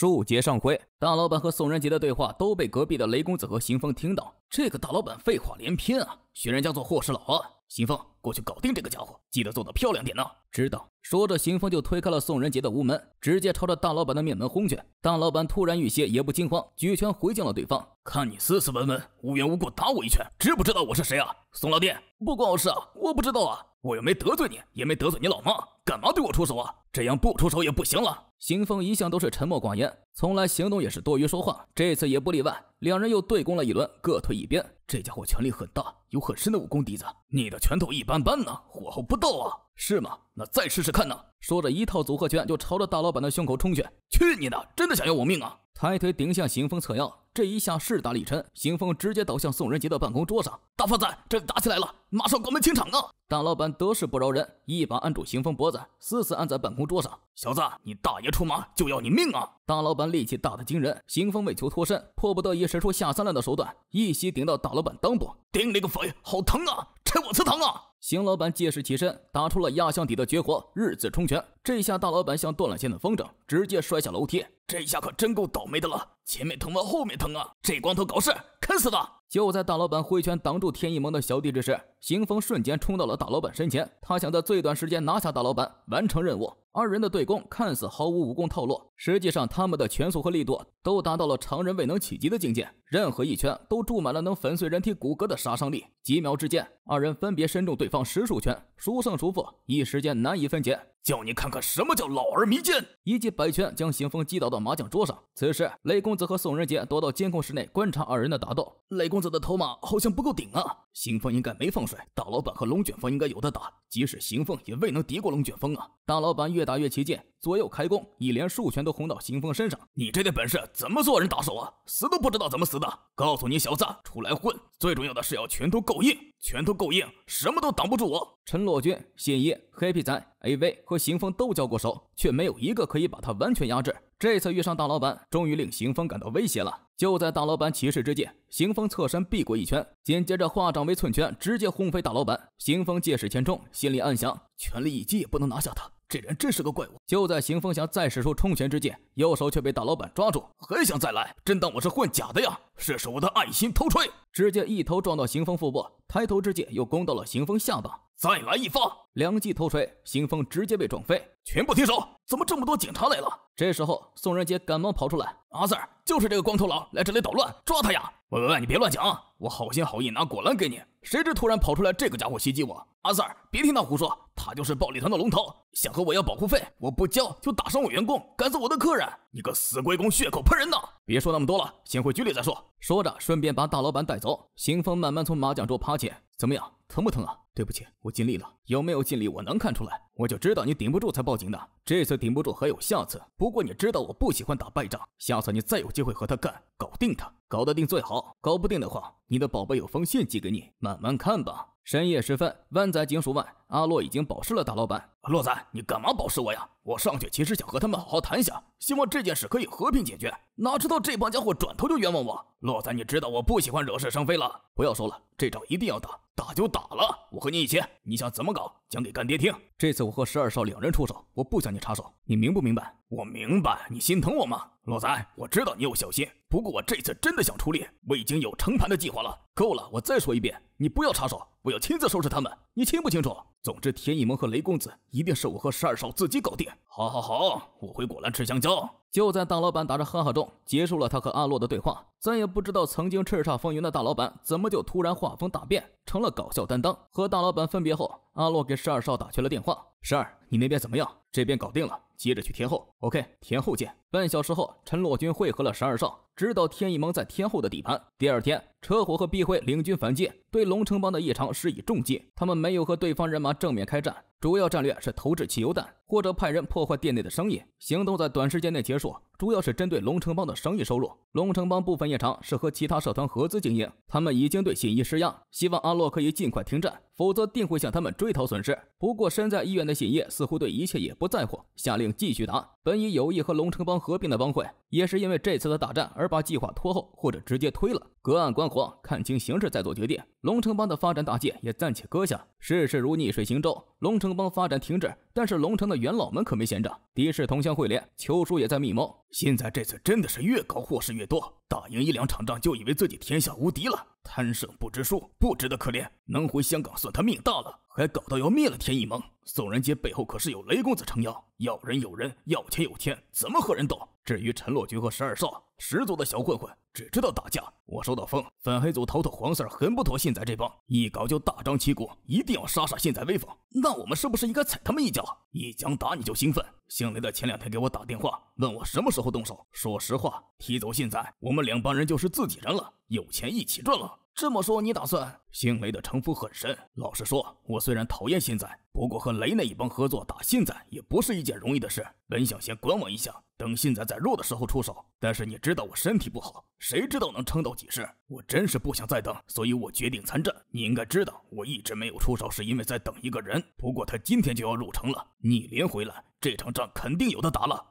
书节上回，大老板和宋仁杰的对话都被隔壁的雷公子和邢风听到。这个大老板废话连篇啊，学人家做货氏佬啊！邢风，过去搞定这个家伙，记得做得漂亮点呢。知道。说着，邢风就推开了宋仁杰的屋门，直接朝着大老板的面门轰去。大老板突然遇袭，也不惊慌，举拳回敬了对方。看你斯斯文文，无缘无故打我一拳，知不知道我是谁啊？宋老弟，不关我事啊，我不知道啊。我又没得罪你，也没得罪你老妈，干嘛对我出手啊？这样不出手也不行了。行风一向都是沉默寡言，从来行动也是多余说话，这次也不例外。两人又对攻了一轮，各退一边。这家伙权力很大，有很深的武功底子，你的拳头一般般呢，火候不到啊，是吗？那再试试看呢？说着，一套组合拳就朝着大老板的胸口冲去。去你的，真的想要我命啊？抬腿顶向行风侧腰。这一下势大力沉，邢风直接倒向宋仁杰的办公桌上。大胖子，这打起来了，马上关门清场啊！大老板得势不饶人，一把按住邢风脖子，死死按在办公桌上。小子，你大爷出马就要你命啊！大老板力气大的惊人，邢风为求脱身，迫不得已使出下三滥的手段，一袭顶到大老板裆部。顶你个肺，好疼啊！拆我祠堂啊！邢老板借势起身，打出了压箱底的绝活——日字冲拳。这下大老板像断了线的风筝，直接摔下楼梯。这下可真够倒霉的了，前面疼完，后面疼啊！这光头搞事。喷死他！就在大老板挥拳挡住天一盟的小弟之时，行风瞬间冲到了大老板身前。他想在最短时间拿下大老板，完成任务。二人的对攻看似毫无武功套路，实际上他们的拳速和力度都达到了常人未能企及的境界。任何一拳都注满了能粉碎人体骨骼的杀伤力。几秒之间，二人分别身中对方十数拳，孰胜孰负，一时间难以分解。叫你看看什么叫老而弥坚！一记摆拳将邢风击倒到麻将桌上。此时，雷公子和宋仁杰躲到监控室内观察二人的打斗。雷公子的头马好像不够顶啊！邢风应该没放水，大老板和龙卷风应该有的打。即使邢风也未能敌过龙卷风啊！大老板越打越起劲，左右开弓，一连数拳都轰到邢风身上。你这点本事怎么做人打手啊？死都不知道怎么死的！告诉你小子，出来混最重要的是要拳头够硬。拳头够硬，什么都挡不住我。陈洛军、信一、黑皮仔、AV 和邢峰都交过手，却没有一个可以把他完全压制。这次遇上大老板，终于令邢峰感到威胁了。就在大老板起势之际，邢峰侧身避过一拳，紧接着化掌为寸拳，直接轰飞大老板。邢峰借势前冲，心里暗想：全力一击也不能拿下他。这人真是个怪物！就在邢风想再使出冲拳之际，右手却被大老板抓住，还想再来，真当我是混假的呀！试试我的爱心头锤，直接一头撞到邢风腹部，抬头之际又攻到了邢风下巴，再来一发，两记头锤，邢风直接被撞飞。全部停手！怎么这么多警察来了？这时候，宋仁杰赶忙跑出来：“阿 Sir，就是这个光头佬来这里捣乱，抓他呀！”喂喂，你别乱讲！我好心好意拿果篮给你，谁知突然跑出来这个家伙袭击我！阿 Sir，别听他胡说，他就是暴力团的龙头，想和我要保护费，我不交就打伤我员工，赶走我的客人！你个死龟公，血口喷人的！别说那么多了，先回局里再说。说着，顺便把大老板带走。行风慢慢从麻将桌爬起，怎么样，疼不疼啊？对不起，我尽力了。有没有尽力，我能看出来。我就知道你顶不住才报警的。这次顶不住还有下次。不过你知道我不喜欢打败仗，下次你再有机会和他干，搞定他，搞得定最好。搞不定的话，你的宝贝有封信寄给你，慢慢看吧。深夜时分，万载警署外，阿洛已经保释了大老板。洛仔，你干嘛保释我呀？我上去其实想和他们好好谈一下，希望这件事可以和平解决。哪知道这帮家伙转头就冤枉我。洛仔，你知道我不喜欢惹是生非了，不要说了，这仗一定要打，打就打了，我和你一起。你想怎么搞，讲给干爹听。这次我和十二少两人出手，我不想你插手，你明不明白？我明白。你心疼我吗？洛仔，我知道你有小心。不过我这次真的想出力，我已经有成盘的计划了。够了，我再说一遍，你不要插手，我要亲自收拾他们，你清不清楚？总之，田一萌和雷公子一定是我和十二少自己搞定。好好好，我回果篮吃香蕉。就在大老板打着哈哈中结束了他和阿洛的对话，再也不知道曾经叱咤风云的大老板怎么就突然画风大变成了搞笑担当。和大老板分别后，阿洛给十二少打去了电话：“十二，你那边怎么样？这边搞定了，接着去天后。OK，天后见。”半小时后，陈洛君汇合了十二少。直到天一盟在天后的底盘。第二天，车火和毕辉领军反击，对龙城帮的夜场施以重击。他们没有和对方人马正面开战，主要战略是投掷汽油弹，或者派人破坏店内的生意。行动在短时间内结束，主要是针对龙城帮的生意收入。龙城帮部分夜场是和其他社团合资经营，他们已经对信一施压，希望阿洛可以尽快停战。否则定会向他们追讨损失。不过身在医院的信夜似乎对一切也不在乎，下令继续打。本已有意和龙城帮合并的帮会，也是因为这次的大战而把计划拖后，或者直接推了。隔岸观火，看清形势再做决定。龙城帮的发展大计也暂且搁下。世事如逆水行舟，龙城帮发展停滞，但是龙城的元老们可没闲着。敌视同乡会联，秋叔也在密谋。现在这次真的是越搞祸事越多，打赢一两场仗就以为自己天下无敌了。贪胜不知数，不值得可怜。能回香港算他命大了，还搞到要灭了天一盟。宋仁杰背后可是有雷公子撑腰，要人有人，要钱有钱，怎么和人斗？至于陈洛局和十二少，十足的小混混，只知道打架。我收到风，粉黑组头头黄四儿很不妥信仔这帮，一搞就大张旗鼓，一定要杀杀信仔威风。那我们是不是应该踩他们一脚？一脚打你就兴奋。姓雷的前两天给我打电话，问我什么时候动手。说实话，踢走信仔，我们两帮人就是自己人了，有钱一起赚了。这么说，你打算？姓雷的城府很深。老实说，我虽然讨厌现在，不过和雷那一帮合作打现在也不是一件容易的事。本想先观望一下，等现在在弱的时候出手。但是你知道我身体不好，谁知道能撑到几时？我真是不想再等，所以我决定参战。你应该知道，我一直没有出手是因为在等一个人。不过他今天就要入城了，你连回来，这场仗肯定有的打了。